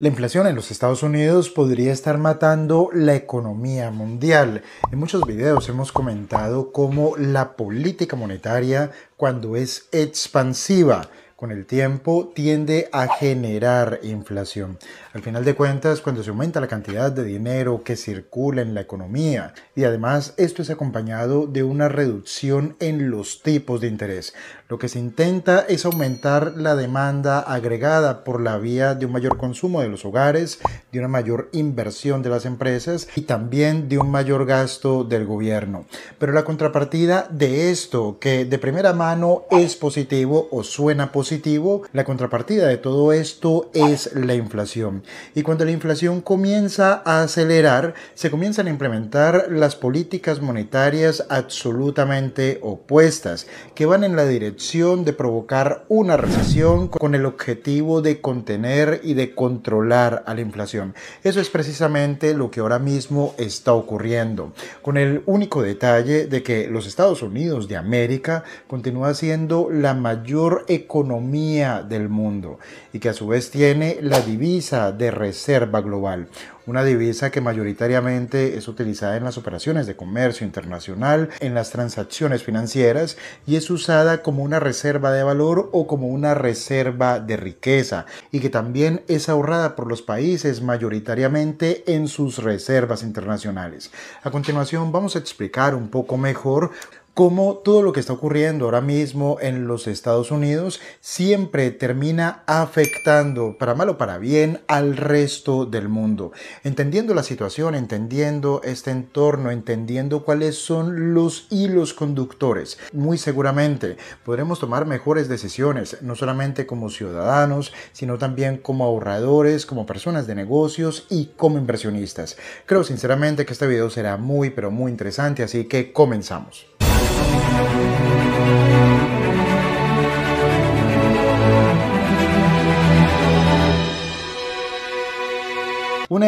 La inflación en los Estados Unidos podría estar matando la economía mundial. En muchos videos hemos comentado cómo la política monetaria, cuando es expansiva, con el tiempo tiende a generar inflación. Al final de cuentas, cuando se aumenta la cantidad de dinero que circula en la economía, y además esto es acompañado de una reducción en los tipos de interés, lo que se intenta es aumentar la demanda agregada por la vía de un mayor consumo de los hogares, de una mayor inversión de las empresas y también de un mayor gasto del gobierno. Pero la contrapartida de esto, que de primera mano es positivo o suena positivo, positivo, la contrapartida de todo esto es la inflación. Y cuando la inflación comienza a acelerar, se comienzan a implementar las políticas monetarias absolutamente opuestas, que van en la dirección de provocar una recesión con el objetivo de contener y de controlar a la inflación. Eso es precisamente lo que ahora mismo está ocurriendo, con el único detalle de que los Estados Unidos de América continúa siendo la mayor economía del mundo y que a su vez tiene la divisa de reserva global, una divisa que mayoritariamente es utilizada en las operaciones de comercio internacional, en las transacciones financieras y es usada como una reserva de valor o como una reserva de riqueza y que también es ahorrada por los países mayoritariamente en sus reservas internacionales. A continuación vamos a explicar un poco mejor cómo todo lo que está ocurriendo ahora mismo en los Estados Unidos siempre termina afectando, para mal o para bien, al resto del mundo. Entendiendo la situación, entendiendo este entorno, entendiendo cuáles son los hilos conductores, muy seguramente podremos tomar mejores decisiones, no solamente como ciudadanos, sino también como ahorradores, como personas de negocios y como inversionistas. Creo sinceramente que este video será muy, pero muy interesante, así que comenzamos.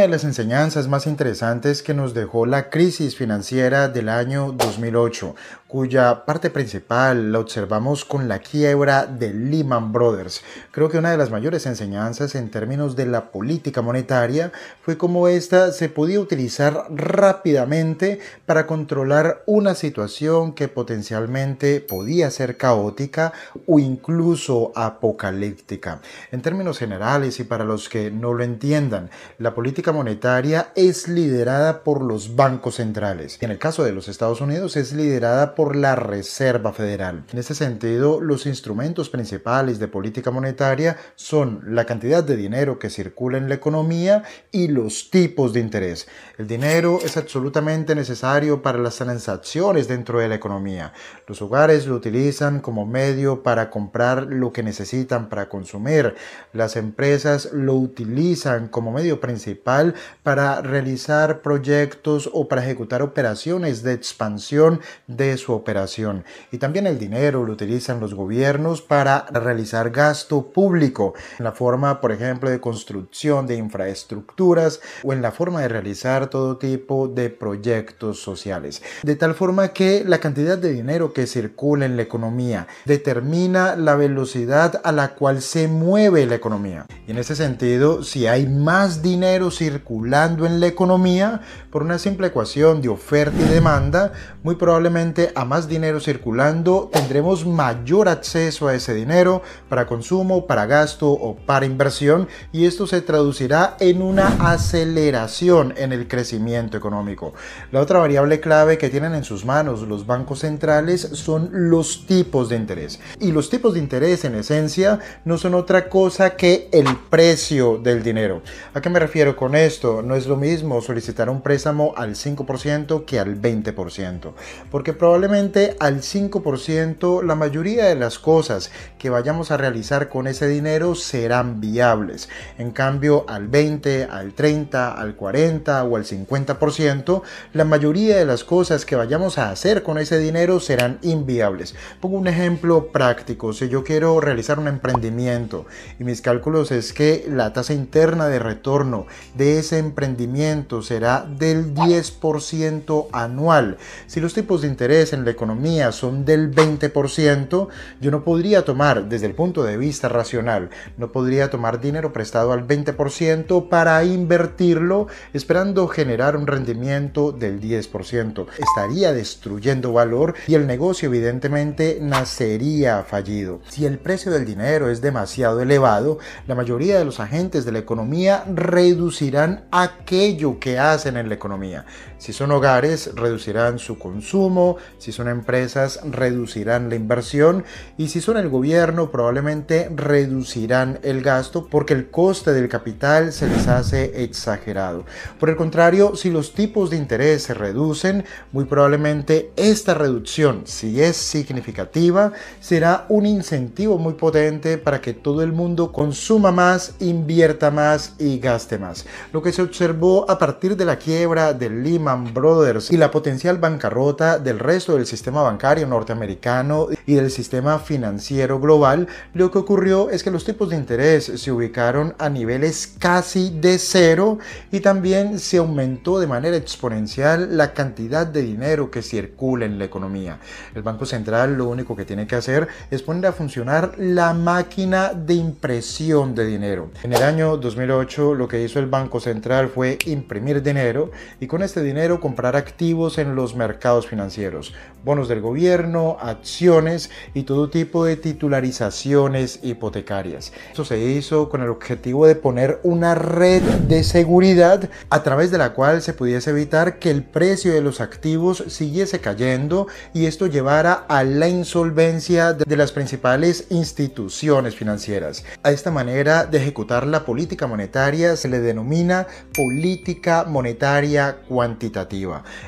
de las enseñanzas más interesantes que nos dejó la crisis financiera del año 2008, cuya parte principal la observamos con la quiebra de Lehman Brothers. Creo que una de las mayores enseñanzas en términos de la política monetaria fue cómo esta se podía utilizar rápidamente para controlar una situación que potencialmente podía ser caótica o incluso apocalíptica. En términos generales y para los que no lo entiendan, la política monetaria es liderada por los bancos centrales. En el caso de los Estados Unidos es liderada por la Reserva Federal. En ese sentido, los instrumentos principales de política monetaria son la cantidad de dinero que circula en la economía y los tipos de interés. El dinero es absolutamente necesario para las transacciones dentro de la economía. Los hogares lo utilizan como medio para comprar lo que necesitan para consumir. Las empresas lo utilizan como medio principal para realizar proyectos o para ejecutar operaciones de expansión de su operación. Y también el dinero lo utilizan los gobiernos para realizar gasto público en la forma, por ejemplo, de construcción de infraestructuras o en la forma de realizar todo tipo de proyectos sociales. De tal forma que la cantidad de dinero que circula en la economía determina la velocidad a la cual se mueve la economía. Y en ese sentido, si hay más dinero si circulando en la economía por una simple ecuación de oferta y demanda, muy probablemente a más dinero circulando tendremos mayor acceso a ese dinero para consumo, para gasto o para inversión y esto se traducirá en una aceleración en el crecimiento económico. La otra variable clave que tienen en sus manos los bancos centrales son los tipos de interés y los tipos de interés en esencia no son otra cosa que el precio del dinero. ¿A qué me refiero con esto esto no es lo mismo solicitar un préstamo al 5% que al 20%, porque probablemente al 5% la mayoría de las cosas que vayamos a realizar con ese dinero serán viables. En cambio, al 20, al 30, al 40 o al 50%, la mayoría de las cosas que vayamos a hacer con ese dinero serán inviables. Pongo un ejemplo práctico, si yo quiero realizar un emprendimiento y mis cálculos es que la tasa interna de retorno de ese emprendimiento será del 10% anual. Si los tipos de interés en la economía son del 20%, yo no podría tomar, desde el punto de vista racional, no podría tomar dinero prestado al 20% para invertirlo esperando generar un rendimiento del 10%. Estaría destruyendo valor y el negocio evidentemente nacería fallido. Si el precio del dinero es demasiado elevado, la mayoría de los agentes de la economía reducirá aquello que hacen en la economía. Si son hogares, reducirán su consumo, si son empresas, reducirán la inversión y si son el gobierno, probablemente reducirán el gasto porque el coste del capital se les hace exagerado. Por el contrario, si los tipos de interés se reducen, muy probablemente esta reducción, si es significativa, será un incentivo muy potente para que todo el mundo consuma más, invierta más y gaste más. Lo que se observó a partir de la quiebra del Lima Brothers y la potencial bancarrota del resto del sistema bancario norteamericano y del sistema financiero global, lo que ocurrió es que los tipos de interés se ubicaron a niveles casi de cero y también se aumentó de manera exponencial la cantidad de dinero que circula en la economía. El Banco Central lo único que tiene que hacer es poner a funcionar la máquina de impresión de dinero. En el año 2008 lo que hizo el Banco Central fue imprimir dinero y con este dinero comprar activos en los mercados financieros, bonos del gobierno, acciones y todo tipo de titularizaciones hipotecarias. eso se hizo con el objetivo de poner una red de seguridad a través de la cual se pudiese evitar que el precio de los activos siguiese cayendo y esto llevara a la insolvencia de las principales instituciones financieras. A esta manera de ejecutar la política monetaria se le denomina política monetaria cuantitativa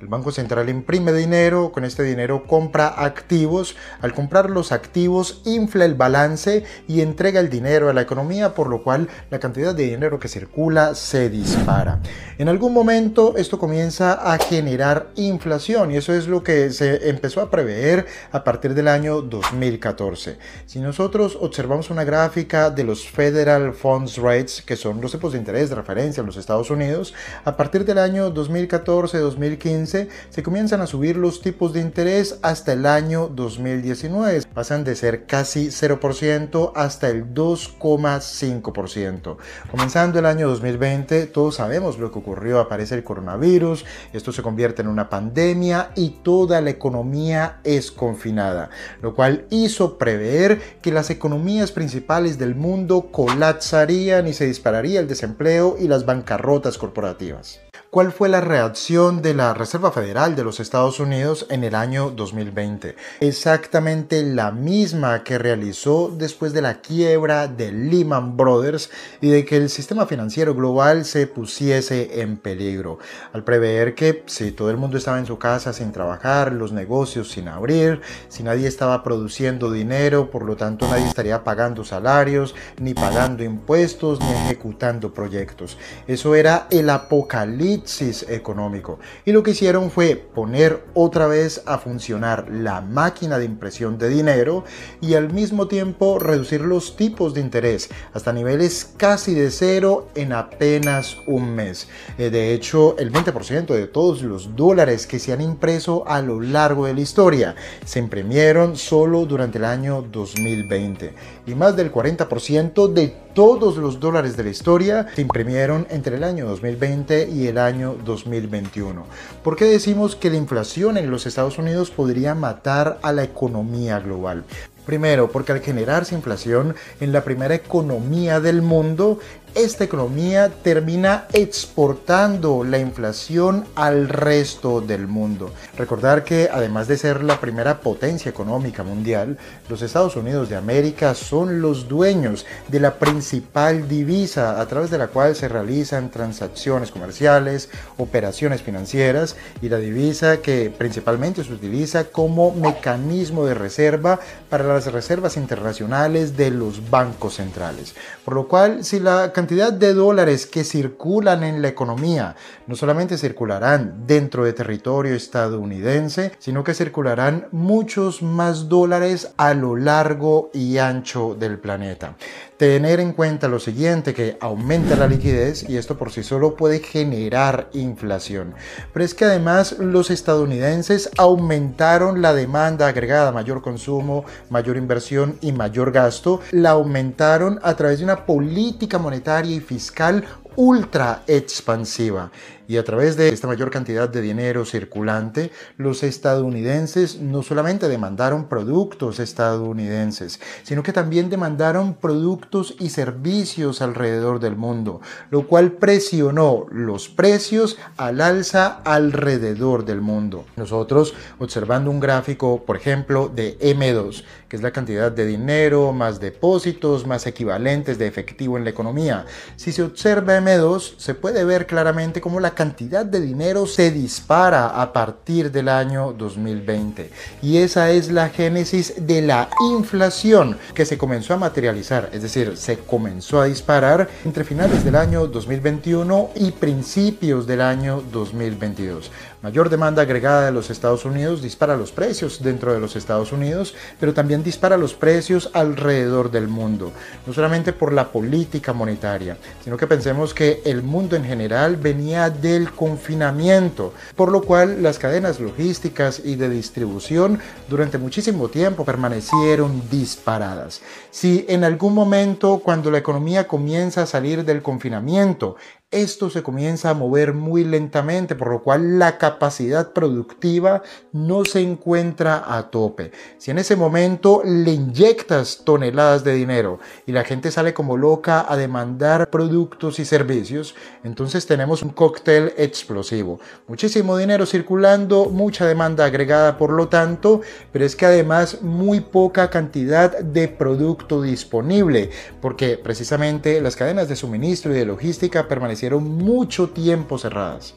el Banco Central imprime dinero, con este dinero compra activos, al comprar los activos infla el balance y entrega el dinero a la economía, por lo cual la cantidad de dinero que circula se dispara. En algún momento esto comienza a generar inflación y eso es lo que se empezó a prever a partir del año 2014. Si nosotros observamos una gráfica de los Federal Funds Rates, que son los tipos de interés de referencia en los Estados Unidos, a partir del año 2014 de 2015 se comienzan a subir los tipos de interés hasta el año 2019. Pasan de ser casi 0% hasta el 2,5%. Comenzando el año 2020, todos sabemos lo que ocurrió. Aparece el coronavirus, esto se convierte en una pandemia y toda la economía es confinada, lo cual hizo prever que las economías principales del mundo colapsarían y se dispararía el desempleo y las bancarrotas corporativas. ¿Cuál fue la reacción de la Reserva Federal de los Estados Unidos en el año 2020? Exactamente la misma que realizó después de la quiebra de Lehman Brothers y de que el sistema financiero global se pusiese en peligro, al prever que si todo el mundo estaba en su casa sin trabajar, los negocios sin abrir, si nadie estaba produciendo dinero, por lo tanto nadie estaría pagando salarios, ni pagando impuestos, ni ejecutando proyectos. Eso era el apocalipsis económico y lo que hicieron fue poner otra vez a funcionar la máquina de impresión de dinero y al mismo tiempo reducir los tipos de interés hasta niveles casi de cero en apenas un mes. Eh, de hecho, el 20% de todos los dólares que se han impreso a lo largo de la historia se imprimieron solo durante el año 2020 y más del 40% de todos los dólares de la historia se imprimieron entre el año 2020 y el año 2021. ¿Por qué decimos que la inflación en los Estados Unidos podría matar a la economía global? Primero, porque al generarse inflación en la primera economía del mundo, esta economía termina exportando la inflación al resto del mundo. Recordar que además de ser la primera potencia económica mundial, los Estados Unidos de América son los dueños de la principal divisa a través de la cual se realizan transacciones comerciales, operaciones financieras y la divisa que principalmente se utiliza como mecanismo de reserva para las reservas internacionales de los bancos centrales. Por lo cual, si la cantidad cantidad de dólares que circulan en la economía no solamente circularán dentro de territorio estadounidense, sino que circularán muchos más dólares a lo largo y ancho del planeta. Tener en cuenta lo siguiente, que aumenta la liquidez y esto por sí solo puede generar inflación. Pero es que además los estadounidenses aumentaron la demanda agregada, mayor consumo, mayor inversión y mayor gasto, la aumentaron a través de una política monetaria y fiscal ultra expansiva y a través de esta mayor cantidad de dinero circulante, los estadounidenses no solamente demandaron productos estadounidenses, sino que también demandaron productos y servicios alrededor del mundo, lo cual presionó los precios al alza alrededor del mundo. Nosotros, observando un gráfico, por ejemplo, de M2, que es la cantidad de dinero más depósitos más equivalentes de efectivo en la economía, si se observa M2, se puede ver claramente cómo la cantidad de dinero se dispara a partir del año 2020. Y esa es la génesis de la inflación que se comenzó a materializar, es decir, se comenzó a disparar entre finales del año 2021 y principios del año 2022. Mayor demanda agregada de los Estados Unidos dispara los precios dentro de los Estados Unidos, pero también dispara los precios alrededor del mundo, no solamente por la política monetaria, sino que pensemos que el mundo en general venía del confinamiento, por lo cual las cadenas logísticas y de distribución durante muchísimo tiempo permanecieron disparadas. Si en algún momento cuando la economía comienza a salir del confinamiento, esto se comienza a mover muy lentamente, por lo cual la capacidad productiva no se encuentra a tope. Si en ese momento le inyectas toneladas de dinero y la gente sale como loca a demandar productos y servicios, entonces tenemos un cóctel explosivo. Muchísimo dinero circulando, mucha demanda agregada por lo tanto, pero es que además muy poca cantidad de producto disponible, porque precisamente las cadenas de suministro y de logística permanecen hicieron mucho tiempo cerradas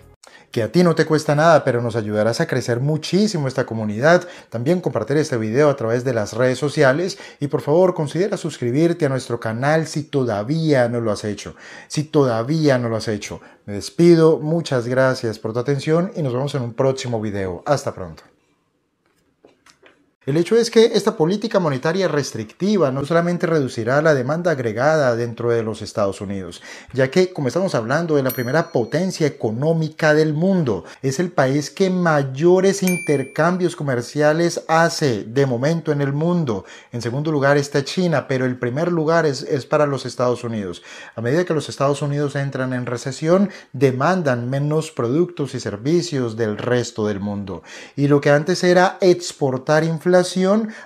que a ti no te cuesta nada, pero nos ayudarás a crecer muchísimo esta comunidad. También compartir este video a través de las redes sociales y por favor considera suscribirte a nuestro canal si todavía no lo has hecho. Si todavía no lo has hecho. Me despido, muchas gracias por tu atención y nos vemos en un próximo video. Hasta pronto. El hecho es que esta política monetaria restrictiva no solamente reducirá la demanda agregada dentro de los Estados Unidos, ya que, como estamos hablando, de la primera potencia económica del mundo, es el país que mayores intercambios comerciales hace de momento en el mundo. En segundo lugar está China, pero el primer lugar es, para los Estados Unidos. A medida que los Estados Unidos entran en recesión, demandan menos productos y servicios del resto del mundo. Y lo que antes era exportar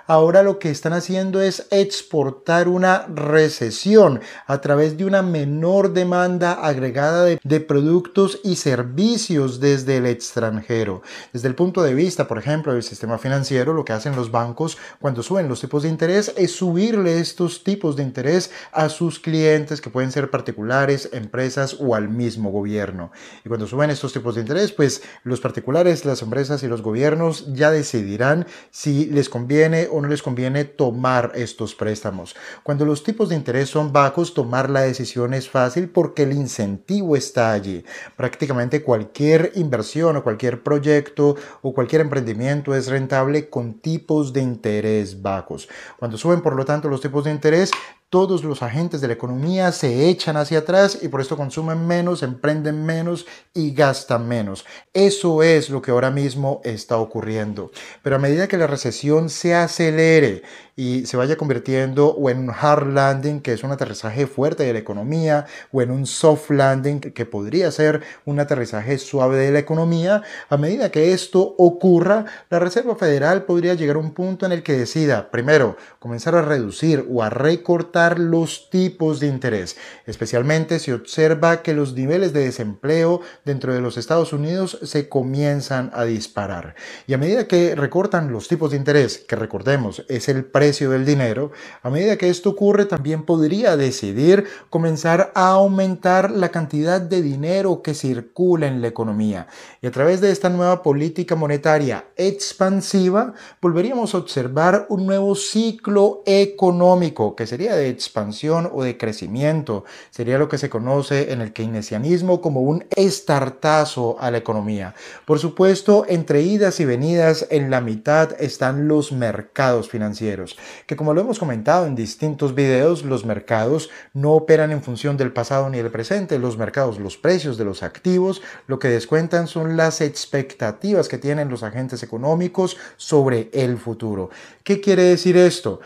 ahora lo que están haciendo es exportar una recesión a través de una menor demanda agregada de, de productos y servicios desde el extranjero. Desde el punto de vista, por ejemplo, del sistema financiero, lo que hacen los bancos cuando suben los tipos de interés es subirle estos tipos de interés a sus clientes que pueden ser particulares, empresas o al mismo gobierno. Y cuando suben estos tipos de interés, pues los particulares, las empresas y los gobiernos ya decidirán si les conviene o no les conviene tomar estos préstamos. Cuando los tipos de interés son bajos, tomar la decisión es fácil porque el incentivo está allí. Prácticamente cualquier inversión o cualquier proyecto o cualquier emprendimiento es rentable con tipos de interés bajos. Cuando suben, por lo tanto, los tipos de interés, todos los agentes de la economía se echan hacia atrás y por esto consumen menos, emprenden menos y gastan menos. Eso es lo que ahora mismo está ocurriendo. Pero a medida que la recesión se acelere y se vaya convirtiendo o en un hard landing, que es un aterrizaje fuerte de la economía, o en un soft landing, que podría ser un aterrizaje suave de la economía, a medida que esto ocurra, la Reserva Federal podría llegar a un punto en el que decida, primero, comenzar a reducir o a recortar los tipos de interés. Especialmente si observa que los niveles de desempleo dentro de los Estados Unidos se comienzan a disparar. Y a medida que recortan los tipos de interés, que recordemos es el precio del dinero, a medida que esto ocurre también podría decidir comenzar a aumentar la cantidad de dinero que circula en la economía. Y a través de esta nueva política monetaria expansiva, volveríamos a observar un nuevo ciclo económico que sería de expansión o de crecimiento. Sería lo que se conoce en el keynesianismo como un estartazo a la economía. Por supuesto, entre idas y venidas, en la mitad están los mercados financieros, que como lo hemos comentado en distintos videos, los mercados no operan en función del pasado ni del presente. Los mercados, los precios de los activos, lo que descuentan son las expectativas que tienen los agentes económicos sobre el futuro. ¿Qué quiere decir esto?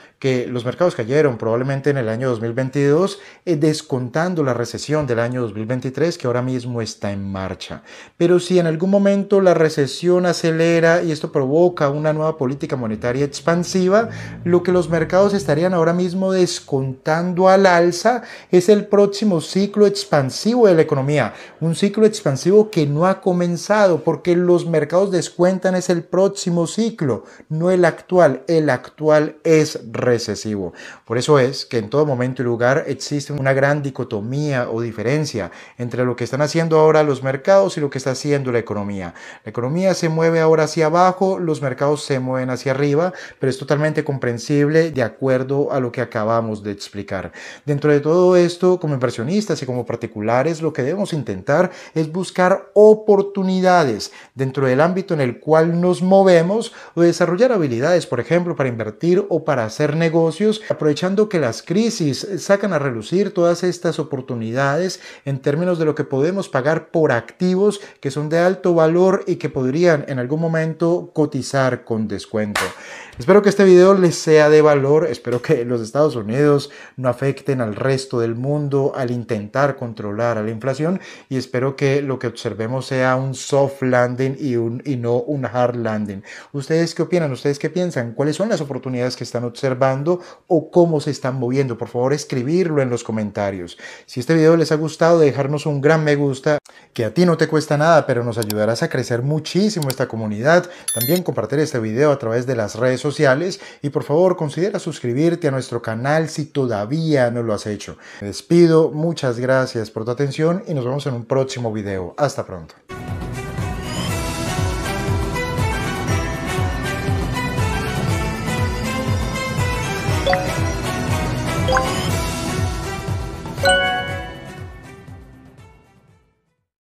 los mercados cayeron probablemente en el año 2022, eh, descontando la recesión del año 2023 que ahora mismo está en marcha. Pero si en algún momento la recesión acelera y esto provoca una nueva política monetaria expansiva, lo que los mercados estarían ahora mismo descontando al alza es el próximo ciclo expansivo de la economía, un ciclo expansivo que no ha comenzado porque los mercados descuentan es el próximo ciclo, no el actual, el actual es excesivo. Por eso es que en todo momento y lugar existe una gran dicotomía o diferencia entre lo que están haciendo ahora los mercados y lo que está haciendo la economía. La economía se mueve ahora hacia abajo, los mercados se mueven hacia arriba, pero es totalmente comprensible de acuerdo a lo que acabamos de explicar. Dentro de todo esto, como inversionistas y como particulares, lo que debemos intentar es buscar oportunidades dentro del ámbito en el cual nos movemos o desarrollar habilidades, por ejemplo, para invertir o para hacer negocios negocios, aprovechando que las crisis sacan a relucir todas estas oportunidades en términos de lo que podemos pagar por activos que son de alto valor y que podrían en algún momento cotizar con descuento. Espero que este video les sea de valor, espero que los Estados Unidos no afecten al resto del mundo al intentar controlar a la inflación y espero que lo que observemos sea un soft landing y, un, y no un hard landing. ¿Ustedes qué opinan? ¿Ustedes qué piensan? ¿Cuáles son las oportunidades que están observando? o cómo se están moviendo. Por favor, escribirlo en los comentarios. Si este video les ha gustado, dejarnos un gran me gusta, que a ti no te cuesta nada, pero nos ayudarás a crecer muchísimo esta comunidad. También compartir este video a través de las redes sociales y por favor considera suscribirte a nuestro canal si todavía no lo has hecho. Me despido, muchas gracias por tu atención y nos vemos en un próximo video. Hasta pronto.